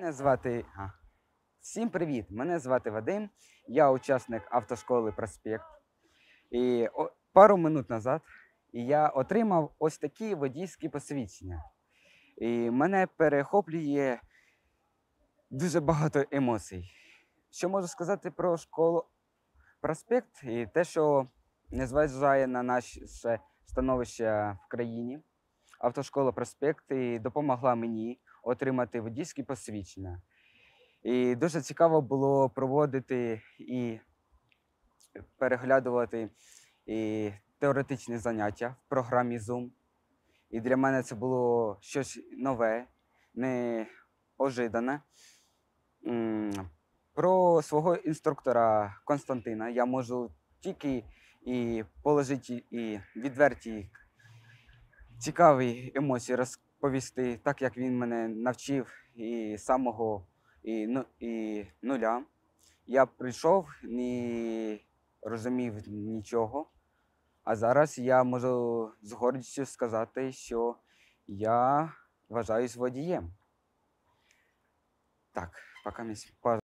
Мене звати всім привіт! Мене звати Вадим. Я учасник автошколи Проспект. І о, пару минут назад я отримав ось такі водійські посвідчення. І мене перехоплює дуже багато емоцій. Що можу сказати про школу Проспект і те, що не зважає на наше становище в країні автошкола Проспект і допомогла мені отримати водійські посвідчення. І дуже цікаво було проводити і переглядувати і теоретичні заняття в програмі Zoom. І для мене це було щось нове, неожидане. Про свого інструктора Константина я можу тільки і положити і відверті цікаві емоції розповісти, так як він мене навчив і самого і, ну, і нуля. Я прийшов, не розумів нічого. А зараз я можу з гордістю сказати, що я вважаюсь водієм. Так, поки місь.